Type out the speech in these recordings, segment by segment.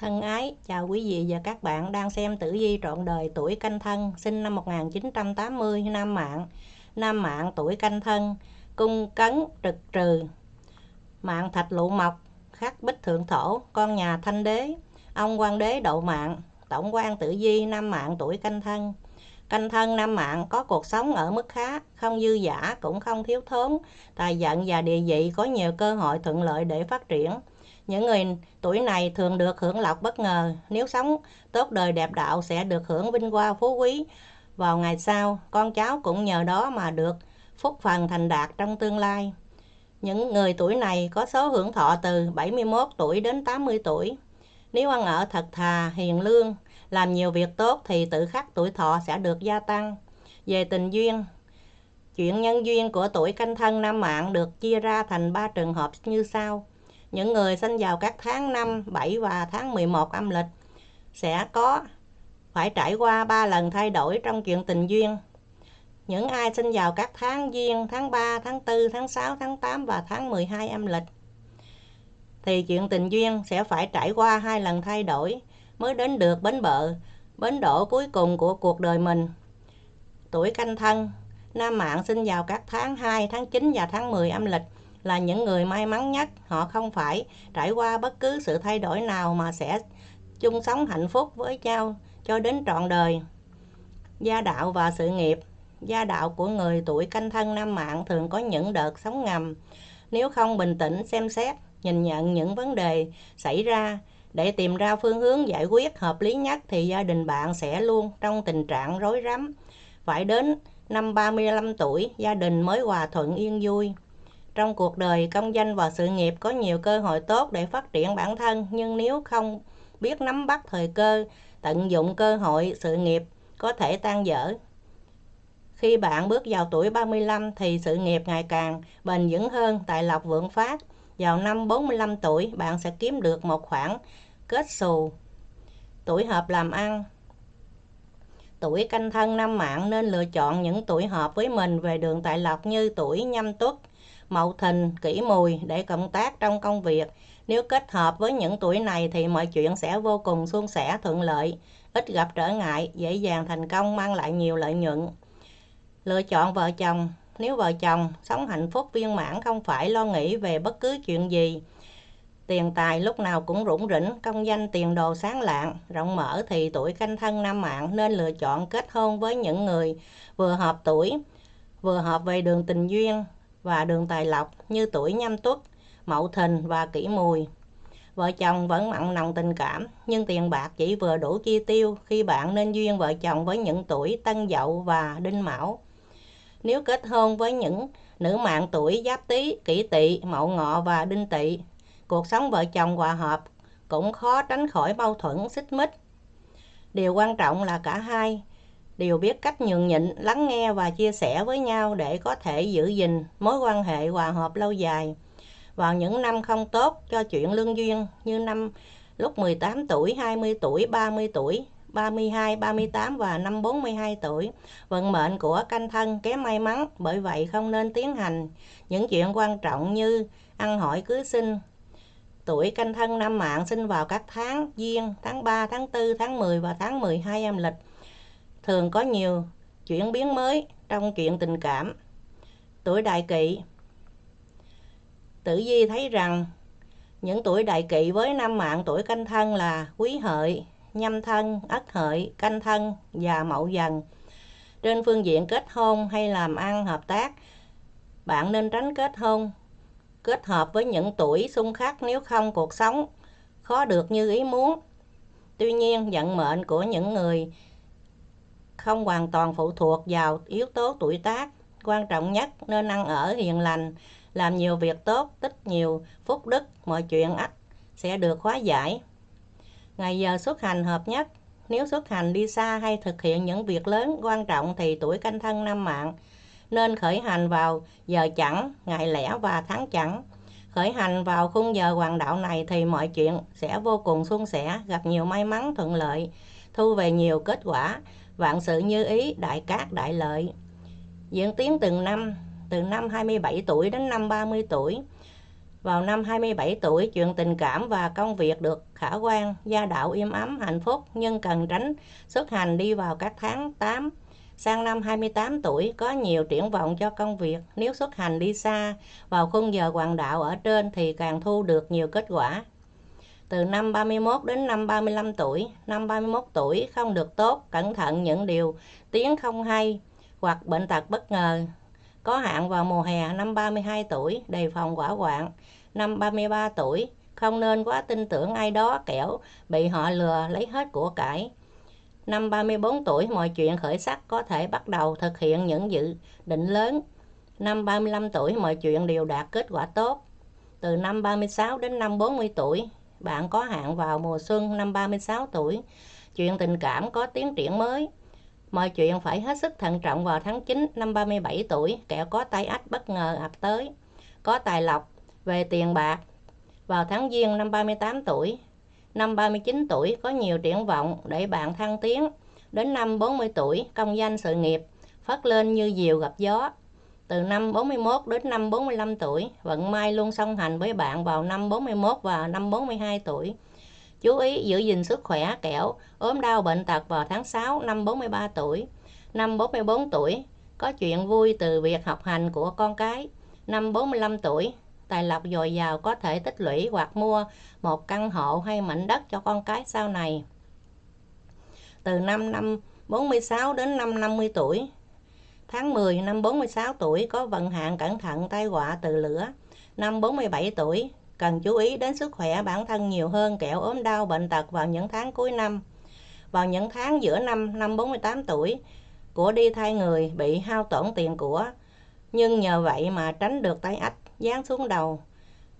Thân ái, chào quý vị và các bạn đang xem Tử Vi trọn đời tuổi canh thân, sinh năm 1980, nam mạng. Nam mạng tuổi canh thân, cung cấn trực trừ, mạng thạch lụ mộc, khắc bích thượng thổ, con nhà thanh đế, ông quan đế đậu mạng, tổng quan tử vi nam mạng tuổi canh thân. Canh thân nam mạng có cuộc sống ở mức khá, không dư giả cũng không thiếu thốn, tài vận và địa vị có nhiều cơ hội thuận lợi để phát triển những người tuổi này thường được hưởng lộc bất ngờ, nếu sống tốt đời đẹp đạo sẽ được hưởng vinh hoa phú quý. Vào ngày sau, con cháu cũng nhờ đó mà được phúc phần thành đạt trong tương lai. Những người tuổi này có số hưởng thọ từ 71 tuổi đến 80 tuổi. Nếu ăn ở thật thà, hiền lương, làm nhiều việc tốt thì tự khắc tuổi thọ sẽ được gia tăng. Về tình duyên, chuyện nhân duyên của tuổi canh thân nam mạng được chia ra thành ba trường hợp như sau những người sinh vào các tháng 5, 7 và tháng 11 âm lịch sẽ có phải trải qua 3 lần thay đổi trong chuyện tình duyên. Những ai sinh vào các tháng giêng, tháng 3, tháng 4, tháng 6, tháng 8 và tháng 12 âm lịch thì chuyện tình duyên sẽ phải trải qua hai lần thay đổi mới đến được bến bờ, bến đổ cuối cùng của cuộc đời mình. Tuổi canh thân, nam mạng sinh vào các tháng 2, tháng 9 và tháng 10 âm lịch là những người may mắn nhất họ không phải trải qua bất cứ sự thay đổi nào mà sẽ chung sống hạnh phúc với nhau cho đến trọn đời gia đạo và sự nghiệp gia đạo của người tuổi canh thân nam mạng thường có những đợt sóng ngầm nếu không bình tĩnh xem xét nhìn nhận những vấn đề xảy ra để tìm ra phương hướng giải quyết hợp lý nhất thì gia đình bạn sẽ luôn trong tình trạng rối rắm phải đến năm 35 tuổi gia đình mới hòa thuận yên vui trong cuộc đời, công danh và sự nghiệp có nhiều cơ hội tốt để phát triển bản thân, nhưng nếu không biết nắm bắt thời cơ, tận dụng cơ hội, sự nghiệp có thể tan dở. Khi bạn bước vào tuổi 35 thì sự nghiệp ngày càng bền vững hơn, tài lộc vượng phát. Vào năm 45 tuổi, bạn sẽ kiếm được một khoản kết xù. Tuổi hợp làm ăn Tuổi canh thân năm mạng nên lựa chọn những tuổi hợp với mình về đường tài lộc như tuổi nhâm tuất, mậu thìn, kỷ mùi để cộng tác trong công việc. Nếu kết hợp với những tuổi này thì mọi chuyện sẽ vô cùng suôn sẻ, thuận lợi, ít gặp trở ngại, dễ dàng thành công, mang lại nhiều lợi nhuận. Lựa chọn vợ chồng Nếu vợ chồng sống hạnh phúc viên mãn không phải lo nghĩ về bất cứ chuyện gì, tiền tài lúc nào cũng rủng rỉnh, công danh tiền đồ sáng lạng, rộng mở thì tuổi canh thân năm mạng nên lựa chọn kết hôn với những người vừa hợp tuổi, vừa hợp về đường tình duyên, và đường tài lộc như tuổi nhâm tuất, mậu thìn và kỷ mùi. Vợ chồng vẫn mặn nồng tình cảm, nhưng tiền bạc chỉ vừa đủ chi tiêu khi bạn nên duyên vợ chồng với những tuổi tân dậu và đinh mão. Nếu kết hôn với những nữ mạng tuổi giáp tý, kỷ tỵ, mậu ngọ và đinh tỵ, cuộc sống vợ chồng hòa hợp cũng khó tránh khỏi mâu thuẫn xích mích. Điều quan trọng là cả hai đều biết cách nhường nhịn, lắng nghe và chia sẻ với nhau để có thể giữ gìn mối quan hệ hòa hợp lâu dài. Vào những năm không tốt cho chuyện lương duyên như năm lúc 18 tuổi, 20 tuổi, 30 tuổi, 32, 38 và năm 42 tuổi, vận mệnh của canh thân kém may mắn, bởi vậy không nên tiến hành những chuyện quan trọng như ăn hỏi cưới sinh, tuổi canh thân năm mạng sinh vào các tháng giêng, tháng 3, tháng 4, tháng 10 và tháng 12 âm lịch thường có nhiều chuyển biến mới trong chuyện tình cảm. Tuổi đại kỵ Tử Di thấy rằng những tuổi đại kỵ với năm mạng tuổi canh thân là quý hợi, nhâm thân, ất hợi, canh thân và mậu dần. Trên phương diện kết hôn hay làm ăn hợp tác, bạn nên tránh kết hôn, kết hợp với những tuổi xung khắc nếu không cuộc sống khó được như ý muốn. Tuy nhiên, vận mệnh của những người không hoàn toàn phụ thuộc vào yếu tố tuổi tác. Quan trọng nhất nên ăn ở hiền lành, làm nhiều việc tốt, tích nhiều phúc đức, mọi chuyện ách sẽ được hóa giải. Ngày giờ xuất hành hợp nhất, nếu xuất hành đi xa hay thực hiện những việc lớn quan trọng thì tuổi canh thân năm mạng nên khởi hành vào giờ chẵn ngày lẻ và tháng chẵn Khởi hành vào khung giờ hoàng đạo này thì mọi chuyện sẽ vô cùng suôn sẻ, gặp nhiều may mắn thuận lợi thu về nhiều kết quả, vạn sự như ý, đại cát đại lợi. Diễn tiến từng năm, từ năm 27 tuổi đến năm 30 tuổi. Vào năm 27 tuổi, chuyện tình cảm và công việc được khả quan, gia đạo im ấm, hạnh phúc, nhưng cần tránh xuất hành đi vào các tháng 8. Sang năm 28 tuổi, có nhiều triển vọng cho công việc. Nếu xuất hành đi xa vào khung giờ hoàng đạo ở trên thì càng thu được nhiều kết quả, từ năm 31 đến năm 35 tuổi, năm 31 tuổi không được tốt, cẩn thận những điều tiếng không hay hoặc bệnh tật bất ngờ. Có hạn vào mùa hè năm 32 tuổi, đề phòng quả quạng. Năm 33 tuổi, không nên quá tin tưởng ai đó kẻo bị họ lừa lấy hết của cải. Năm 34 tuổi, mọi chuyện khởi sắc có thể bắt đầu thực hiện những dự định lớn. Năm 35 tuổi, mọi chuyện đều đạt kết quả tốt từ năm 36 đến năm 40 tuổi, bạn có hạn vào mùa xuân năm 36 tuổi. Chuyện tình cảm có tiến triển mới. Mọi chuyện phải hết sức thận trọng vào tháng 9 năm 37 tuổi. Kẻo có tay ách bất ngờ ập tới. Có tài lộc về tiền bạc. Vào tháng Giêng năm 38 tuổi. Năm 39 tuổi có nhiều triển vọng để bạn thăng tiến. Đến năm 40 tuổi công danh sự nghiệp phát lên như diều gặp gió từ năm 41 đến năm 45 tuổi, vận may luôn song hành với bạn vào năm 41 và năm 42 tuổi. Chú ý giữ gìn sức khỏe, kẻo, ốm đau bệnh tật vào tháng 6 năm 43 tuổi. Năm 44 tuổi, có chuyện vui từ việc học hành của con cái. Năm 45 tuổi, tài lộc dồi dào có thể tích lũy hoặc mua một căn hộ hay mảnh đất cho con cái sau này. Từ năm năm 46 đến năm 50 tuổi, Tháng 10 năm 46 tuổi có vận hạn cẩn thận tai họa từ lửa. Năm 47 tuổi, cần chú ý đến sức khỏe bản thân nhiều hơn kẻo ốm đau bệnh tật vào những tháng cuối năm. Vào những tháng giữa năm, năm 48 tuổi, của đi thay người bị hao tổn tiền của, nhưng nhờ vậy mà tránh được tai ách giáng xuống đầu.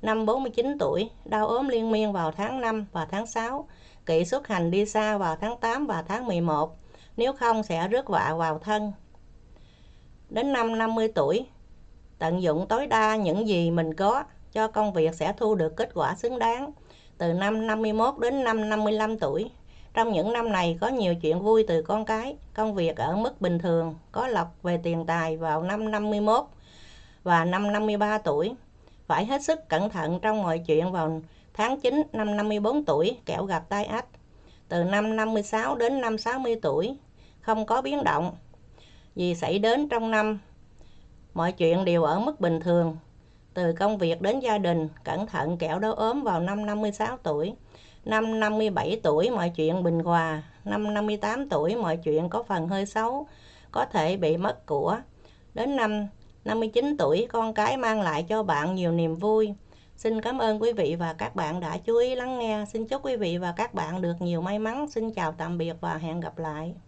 Năm 49 tuổi, đau ốm liên miên vào tháng 5 và tháng 6, kỵ xuất hành đi xa vào tháng 8 và tháng 11, nếu không sẽ rước vạ vào thân đến năm 50 tuổi. Tận dụng tối đa những gì mình có cho công việc sẽ thu được kết quả xứng đáng. Từ năm 51 đến năm 55 tuổi, trong những năm này có nhiều chuyện vui từ con cái, công việc ở mức bình thường, có lộc về tiền tài vào năm 51 và năm 53 tuổi. Phải hết sức cẩn thận trong mọi chuyện vào tháng 9 năm 54 tuổi kẻo gặp tai ách. Từ năm 56 đến năm 60 tuổi, không có biến động, vì xảy đến trong năm. Mọi chuyện đều ở mức bình thường, từ công việc đến gia đình, cẩn thận kẻo đau ốm vào năm 56 tuổi. Năm 57 tuổi mọi chuyện bình hòa, năm 58 tuổi mọi chuyện có phần hơi xấu, có thể bị mất của. Đến năm 59 tuổi con cái mang lại cho bạn nhiều niềm vui. Xin cảm ơn quý vị và các bạn đã chú ý lắng nghe. Xin chúc quý vị và các bạn được nhiều may mắn. Xin chào tạm biệt và hẹn gặp lại.